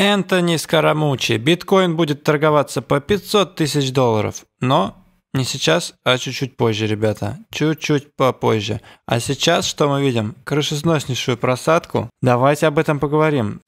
Энтони Скоромучи. Биткоин будет торговаться по 500 тысяч долларов. Но не сейчас, а чуть-чуть позже, ребята. Чуть-чуть попозже. А сейчас что мы видим? Крышесноснейшую просадку. Давайте об этом поговорим.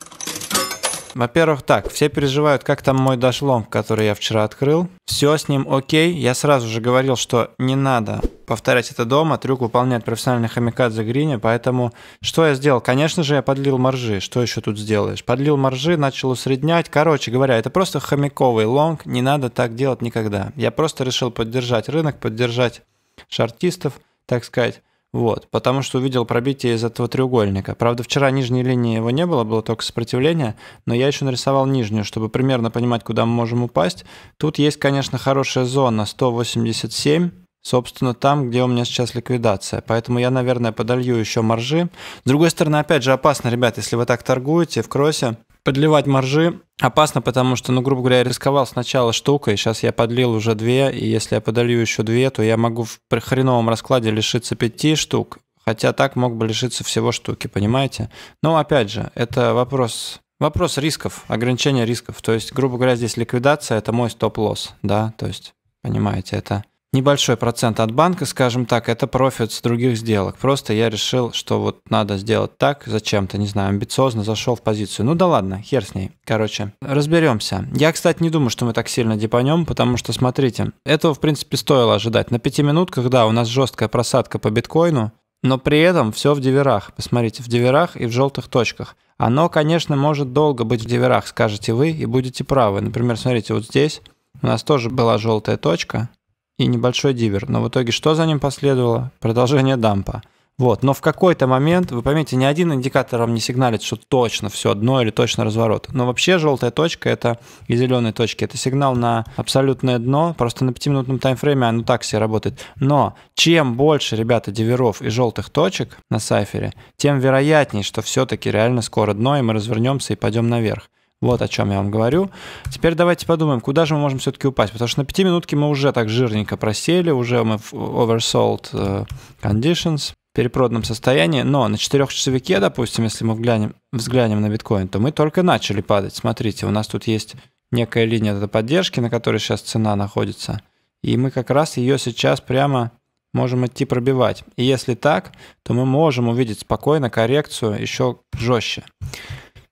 Во-первых, так, все переживают, как там мой дашлонг, который я вчера открыл. Все с ним окей. Я сразу же говорил, что не надо повторять это дома, трюк выполняет профессиональный хомякат за Гриня, поэтому что я сделал? Конечно же, я подлил маржи, что еще тут сделаешь? Подлил маржи, начал усреднять, короче говоря, это просто хомяковый лонг, не надо так делать никогда. Я просто решил поддержать рынок, поддержать шартистов, так сказать, вот, потому что увидел пробитие из этого треугольника. Правда, вчера нижней линии его не было, было только сопротивление, но я еще нарисовал нижнюю, чтобы примерно понимать, куда мы можем упасть. Тут есть, конечно, хорошая зона 187, Собственно, там, где у меня сейчас ликвидация. Поэтому я, наверное, подолью еще маржи. С другой стороны, опять же, опасно, ребят, если вы так торгуете в кросе подливать маржи опасно, потому что, ну, грубо говоря, я рисковал сначала штукой, сейчас я подлил уже две, и если я подолью еще две, то я могу в хреновом раскладе лишиться пяти штук, хотя так мог бы лишиться всего штуки, понимаете? Но, опять же, это вопрос Вопрос рисков, ограничения рисков. То есть, грубо говоря, здесь ликвидация – это мой стоп-лосс, да, то есть, понимаете, это небольшой процент от банка, скажем так, это профит с других сделок. Просто я решил, что вот надо сделать так, зачем-то, не знаю, амбициозно зашел в позицию. Ну да ладно, хер с ней. Короче, разберемся. Я, кстати, не думаю, что мы так сильно депанем, потому что, смотрите, этого, в принципе, стоило ожидать. На пяти минутках, да, у нас жесткая просадка по биткоину, но при этом все в диверах. Посмотрите, в диверах и в желтых точках. Оно, конечно, может долго быть в диверах, скажете вы, и будете правы. Например, смотрите, вот здесь у нас тоже была желтая точка, и небольшой дивер. Но в итоге что за ним последовало? Продолжение дампа. Вот. Но в какой-то момент, вы поймите, ни один индикатор вам не сигналит, что точно все дно или точно разворот. Но вообще желтая точка это и зеленые точки. Это сигнал на абсолютное дно. Просто на 5-минутном таймфрейме оно так себе работает. Но чем больше, ребята, диверов и желтых точек на сайфере, тем вероятнее, что все-таки реально скоро дно, и мы развернемся и пойдем наверх. Вот о чем я вам говорю. Теперь давайте подумаем, куда же мы можем все-таки упасть, потому что на 5 минутке мы уже так жирненько просели, уже мы в oversold э, conditions, в перепроданном состоянии, но на 4 часовике, допустим, если мы взглянем, взглянем на биткоин, то мы только начали падать. Смотрите, у нас тут есть некая линия поддержки, на которой сейчас цена находится, и мы как раз ее сейчас прямо можем идти пробивать. И если так, то мы можем увидеть спокойно коррекцию еще жестче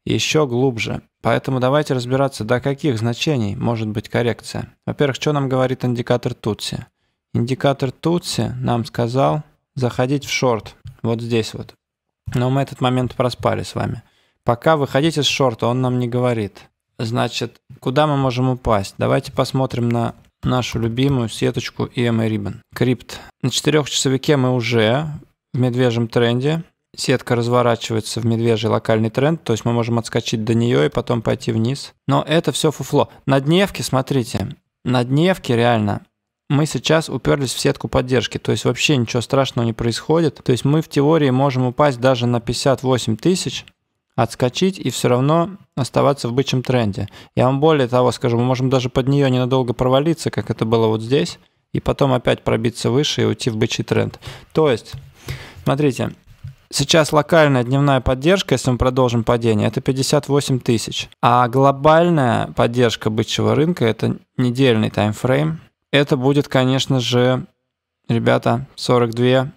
еще глубже. Поэтому давайте разбираться, до каких значений может быть коррекция. Во-первых, что нам говорит индикатор Тутси? Индикатор Тутси нам сказал заходить в шорт, вот здесь вот. Но мы этот момент проспали с вами. Пока выходить из шорта, он нам не говорит. Значит, куда мы можем упасть? Давайте посмотрим на нашу любимую сеточку EMA Ribbon. Крипт. На четырехчасовике мы уже в медвежьем тренде сетка разворачивается в медвежий локальный тренд, то есть мы можем отскочить до нее и потом пойти вниз. Но это все фуфло. На дневке, смотрите, на дневке реально мы сейчас уперлись в сетку поддержки, то есть вообще ничего страшного не происходит. То есть мы в теории можем упасть даже на 58 тысяч, отскочить и все равно оставаться в бычьем тренде. Я вам более того скажу, мы можем даже под нее ненадолго провалиться, как это было вот здесь, и потом опять пробиться выше и уйти в бычий тренд. То есть, смотрите, Сейчас локальная дневная поддержка, если мы продолжим падение, это 58 тысяч. А глобальная поддержка бычьего рынка, это недельный таймфрейм, это будет, конечно же, ребята, 42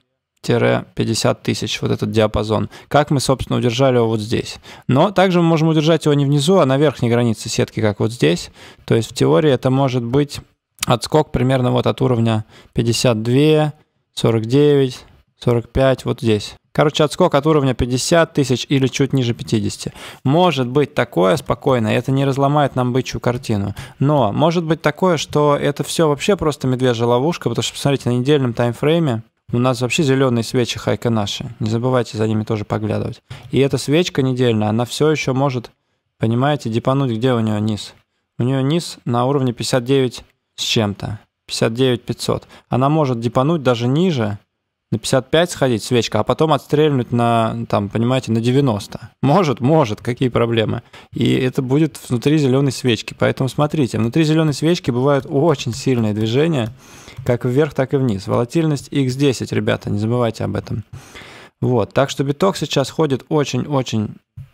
50 тысяч, вот этот диапазон. Как мы, собственно, удержали его вот здесь. Но также мы можем удержать его не внизу, а на верхней границе сетки, как вот здесь. То есть в теории это может быть отскок примерно вот от уровня 52, 49, 45 вот здесь. Короче, отскок от уровня 50 тысяч или чуть ниже 50. Может быть такое спокойно, это не разломает нам бычью картину. Но может быть такое, что это все вообще просто медвежья ловушка, потому что, посмотрите, на недельном таймфрейме у нас вообще зеленые свечи хайка наши. Не забывайте за ними тоже поглядывать. И эта свечка недельная, она все еще может, понимаете, депануть, где у нее низ. У нее низ на уровне 59 с чем-то. 59 500. Она может депануть даже ниже, на 55 сходить, свечка, а потом отстрельнуть на, там, понимаете, на 90. Может, может, какие проблемы. И это будет внутри зеленой свечки. Поэтому смотрите, внутри зеленой свечки бывают очень сильные движения, как вверх, так и вниз. Волатильность X10, ребята, не забывайте об этом. Вот, так что биток сейчас ходит очень-очень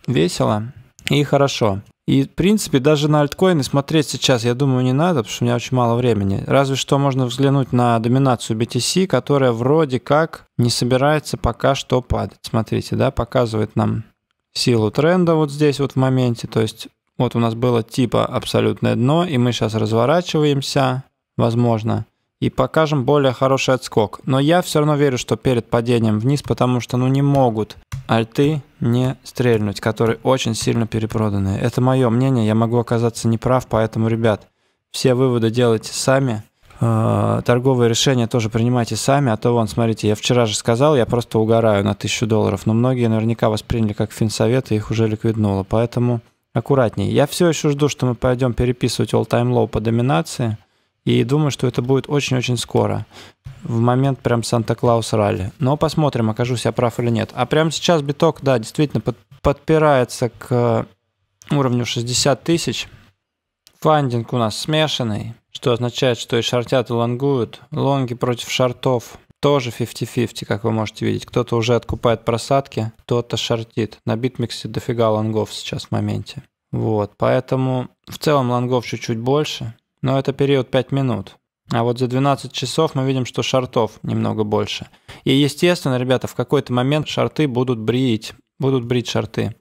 весело и хорошо. И, в принципе, даже на альткоины смотреть сейчас, я думаю, не надо, потому что у меня очень мало времени. Разве что можно взглянуть на доминацию BTC, которая вроде как не собирается пока что падать. Смотрите, да, показывает нам силу тренда вот здесь вот в моменте. То есть вот у нас было типа абсолютное дно, и мы сейчас разворачиваемся, возможно и покажем более хороший отскок. Но я все равно верю, что перед падением вниз, потому что ну не могут альты не стрельнуть, которые очень сильно перепроданы. Это мое мнение, я могу оказаться неправ, поэтому, ребят, все выводы делайте сами. А, торговые решения тоже принимайте сами, а то вон, смотрите, я вчера же сказал, я просто угораю на 1000 долларов, но многие наверняка восприняли как финсовет и их уже ликвиднуло, поэтому аккуратнее. Я все еще жду, что мы пойдем переписывать all-time low по доминации – и думаю, что это будет очень-очень скоро. В момент прям Санта-Клаус ралли. Но посмотрим, окажусь я прав или нет. А прямо сейчас биток, да, действительно под, подпирается к уровню 60 тысяч. Фандинг у нас смешанный, что означает, что и шортят, и лонгуют. Лонги против шортов тоже 50-50, как вы можете видеть. Кто-то уже откупает просадки, кто-то шортит. На битмиксе дофига лонгов сейчас в моменте. Вот, поэтому в целом лонгов чуть-чуть больше но это период 5 минут. А вот за 12 часов мы видим, что шартов немного больше. И естественно, ребята, в какой-то момент шарты будут брить, будут брить шарты.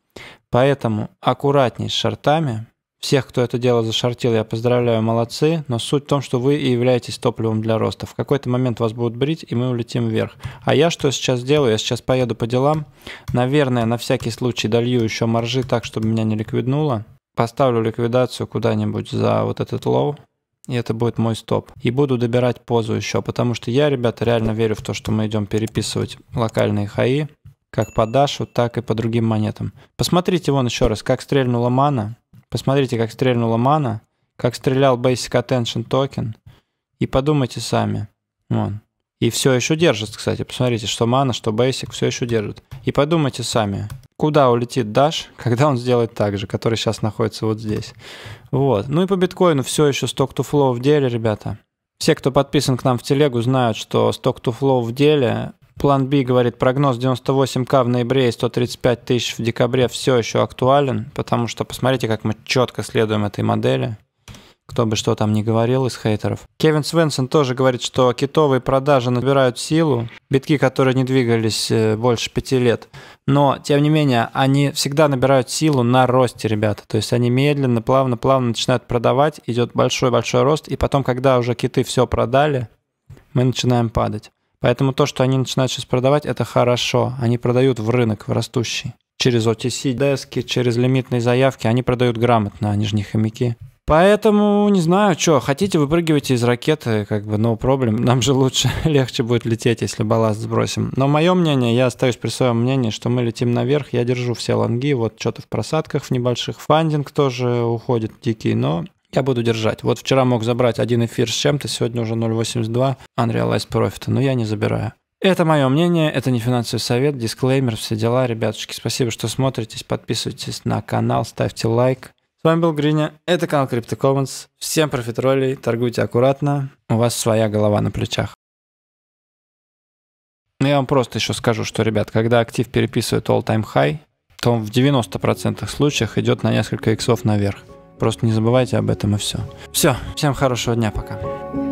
Поэтому аккуратней с шартами. Всех, кто это дело зашортил, я поздравляю, молодцы. Но суть в том, что вы и являетесь топливом для роста. В какой-то момент вас будут брить, и мы улетим вверх. А я что сейчас делаю? Я сейчас поеду по делам. Наверное, на всякий случай долью еще маржи так, чтобы меня не ликвиднуло. Поставлю ликвидацию куда-нибудь за вот этот лоу и это будет мой стоп. И буду добирать позу еще, потому что я, ребята, реально верю в то, что мы идем переписывать локальные хаи, как по Дашу, так и по другим монетам. Посмотрите вон еще раз, как стрельнула мана. Посмотрите, как стрельнула мана, как стрелял Basic Attention токен. И подумайте сами. Вон. И все еще держит, кстати. Посмотрите, что мана, что basic, все еще держит. И подумайте сами, куда улетит Dash, когда он сделает так же, который сейчас находится вот здесь. Вот. Ну и по биткоину все еще сток to flow в деле, ребята. Все, кто подписан к нам в телегу, знают, что сток to flow в деле. План B говорит, прогноз 98к в ноябре и 135 тысяч в декабре все еще актуален, потому что посмотрите, как мы четко следуем этой модели кто бы что там ни говорил из хейтеров. Кевин Свенсон тоже говорит, что китовые продажи набирают силу, битки, которые не двигались э, больше пяти лет. Но, тем не менее, они всегда набирают силу на росте, ребята. То есть они медленно, плавно-плавно начинают продавать, идет большой-большой рост, и потом, когда уже киты все продали, мы начинаем падать. Поэтому то, что они начинают сейчас продавать, это хорошо. Они продают в рынок, в растущий. Через OTC-дески, через лимитные заявки, они продают грамотно, они же не хомяки. Поэтому, не знаю, что, хотите, выпрыгивайте из ракеты, как бы, no problem. Нам же лучше, легче будет лететь, если балласт сбросим. Но мое мнение, я остаюсь при своем мнении, что мы летим наверх, я держу все лонги, вот что-то в просадках в небольших. Фандинг тоже уходит дикий, но я буду держать. Вот вчера мог забрать один эфир с чем-то, сегодня уже 0.82 Unrealized Profit, но я не забираю. Это мое мнение, это не финансовый совет, дисклеймер, все дела, ребятушки. Спасибо, что смотрите, подписывайтесь на канал, ставьте лайк. С вами был Гриня, это канал CryptoCommons. Всем профитролей, торгуйте аккуратно, у вас своя голова на плечах. Ну, я вам просто еще скажу, что, ребят, когда актив переписывает all-time high, то он в 90% случаях идет на несколько иксов наверх. Просто не забывайте об этом и все. Все, всем хорошего дня, пока.